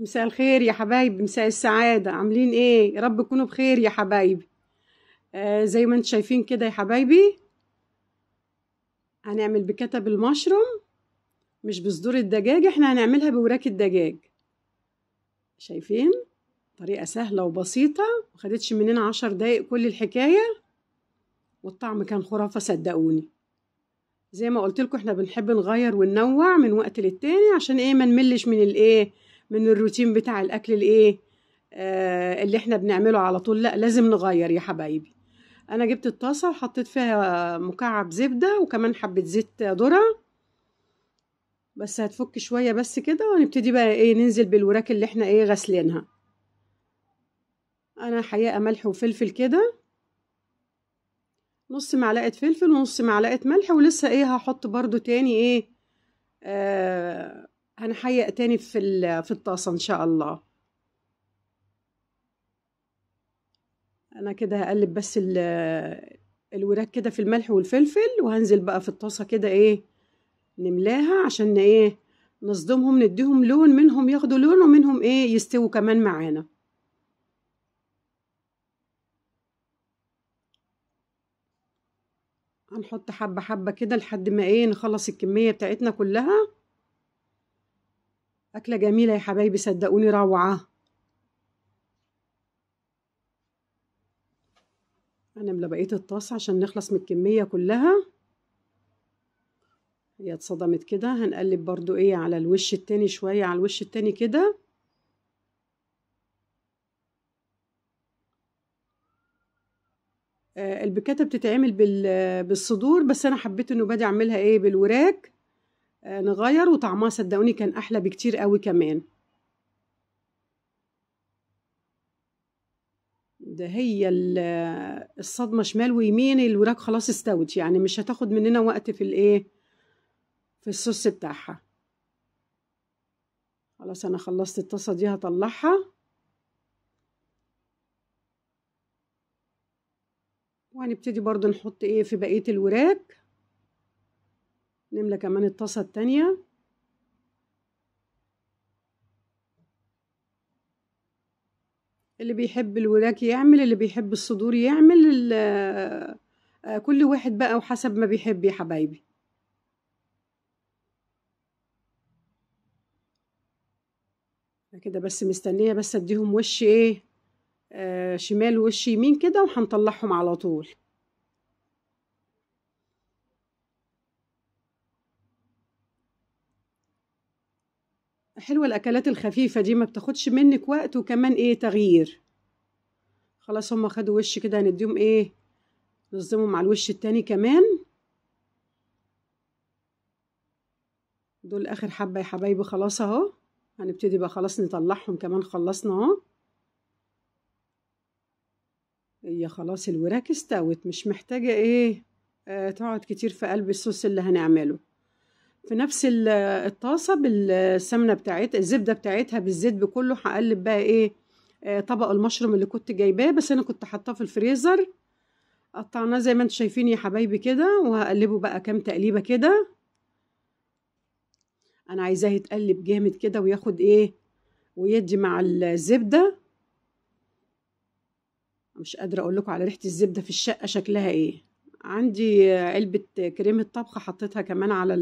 مساء الخير يا حبايبي مساء السعادة عاملين ايه يا رب تكونوا بخير يا حبايبي آه زي ما انتم شايفين كده يا حبايبي هنعمل بكتب المشروم مش بصدور الدجاج احنا هنعملها بوراك الدجاج شايفين طريقة سهلة وبسيطة مخدتش مننا عشر دقايق كل الحكاية والطعم كان خرافة صدقوني زي ما قلت لكم احنا بنحب نغير وننوع من وقت للتاني عشان ايه ما نملش من الايه من الروتين بتاع الاكل الايه آه اللي احنا بنعمله على طول لا لازم نغير يا حبايبي انا جبت الطاسه وحطيت فيها مكعب زبده وكمان حبه زيت ذره بس هتفك شويه بس كده ونبتدي بقى ايه ننزل بالوراك اللي احنا ايه غسلينها انا حقيقه ملح وفلفل كده نص معلقه فلفل ونص معلقه ملح ولسه ايه هحط برده تاني ايه آه هنحيق تاني في في الطاسة إن شاء الله أنا كده هقلب بس الوراك كده في الملح والفلفل وهنزل بقى في الطاسة كده إيه نملاها عشان إيه نصدمهم نديهم لون منهم ياخدوا لون ومنهم إيه يستووا كمان معانا هنحط حبة حبة كده لحد ما ايه نخلص الكمية بتاعتنا كلها أكلة جميلة يا حبايبي صدقوني روعة هنملى بقية الطاس عشان نخلص من الكمية كلها هي اتصدمت كده هنقلب برضو ايه على الوش التاني شوية على الوش التاني كده آه، البكاته بتتعمل بالصدور بس انا حبيت انه بدي اعملها ايه بالوراك آه، نغير وطعمها صدقوني كان احلى بكتير قوي كمان ده هي الصدمه شمال ويمين الوراك خلاص استوت يعني مش هتاخد مننا وقت في الايه في الصوص بتاعها خلاص انا خلصت الطاسه دي هطلعها وهنبتدي برضو نحط ايه في بقيه الوراك نملى كمان الطاسة التانية اللي بيحب الوراك يعمل اللي بيحب الصدور يعمل آه، كل واحد بقى وحسب ما بيحب يا حبايبي كده بس مستنيه بس اديهم وش ايه آه شمال وش يمين كده وهنطلعهم على طول حلوة الأكلات الخفيفة دي ما بتاخدش منك وقت وكمان إيه تغيير خلاص هما خدوا وش كده هنديهم إيه نظمهم على الوش التاني كمان دول آخر حبة يا حبايبي خلاص أهو هنبتدي بقى خلاص نطلعهم كمان خلصنا أهو هي خلاص الوراك استوت مش محتاجة إيه آه تقعد كتير في قلب الصوص اللي هنعمله في نفس الطاسة بالسمنة بتاعتها الزبدة بتاعتها بالزيت بكله هقلب بقى ايه آه، طبق المشروم اللي كنت جايباه بس انا كنت حاطاه في الفريزر قطعناه زي ما انتوا شايفين يا حبايبي كده وهقلبه بقى كام تقليبة كده انا عايزاه يتقلب جامد كده وياخد ايه ويدي مع الزبدة مش قادرة اقول لكم على ريحة الزبدة في الشقة شكلها ايه عندي علبة كريمة طبخ حطيتها كمان على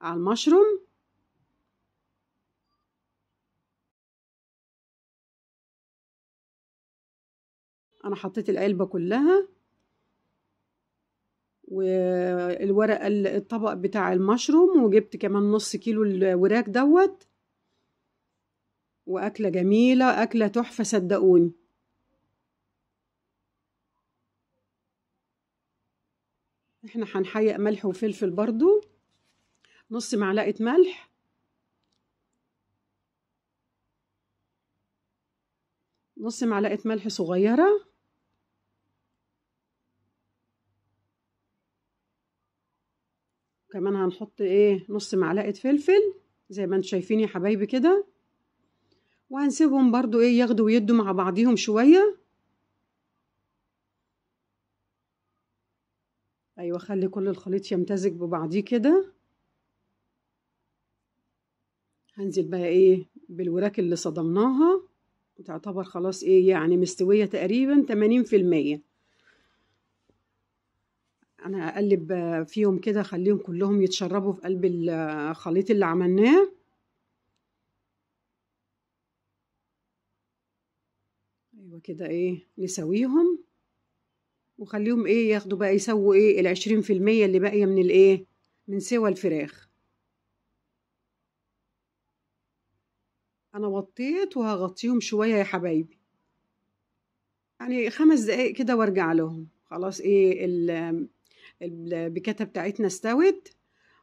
على المشروم انا حطيت العلبة كلها والورق الطبق بتاع المشروم وجبت كمان نص كيلو الوراك دوت واكله جميله اكله تحفه صدقوني احنا هنحيق ملح وفلفل برضو نص معلقة ملح نص معلقة ملح صغيرة كمان هنحط ايه نص معلقة فلفل زي ما انتم شايفين يا حبايبي كده وهنسيبهم برضو ايه ياخدوا ويدوا مع بعضيهم شويه ايوه خلي كل الخليط يمتزج ببعضيه كده هنزل بقى ايه بالوراك اللي صدمناها وتعتبر خلاص ايه يعني مستويه تقريبا 80% انا اقلب فيهم كده اخليهم كلهم يتشربوا في قلب الخليط اللي عملناه ايوه كده ايه نسويهم وخليهم ايه ياخدوا بقى يسووا ايه العشرين في المية اللي باقية من الايه من سوى الفراخ انا وطيت وهغطيهم شوية يا حبايبي يعني خمس دقايق كده وارجع لهم خلاص ايه البكاتة بتاعتنا استوت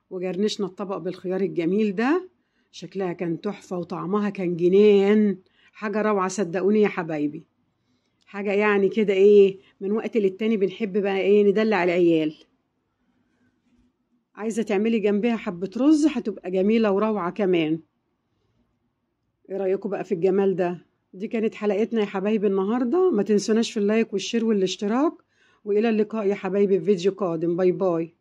وجرنشنا الطبق بالخيار الجميل ده شكلها كان تحفة وطعمها كان جنان حاجة روعة صدقوني يا حبايبي حاجة يعني كده ايه من وقت للتاني بنحب بقى ايه ندلع العيال عايزة تعملي جنبها حبة رز هتبقى جميلة وروعة كمان ايه رأيكم بقى في الجمال ده دي كانت حلقتنا يا حبايبي النهاردة ما تنسوناش في اللايك والشير والاشتراك وإلى اللقاء يا حبايبي في فيديو قادم باي باي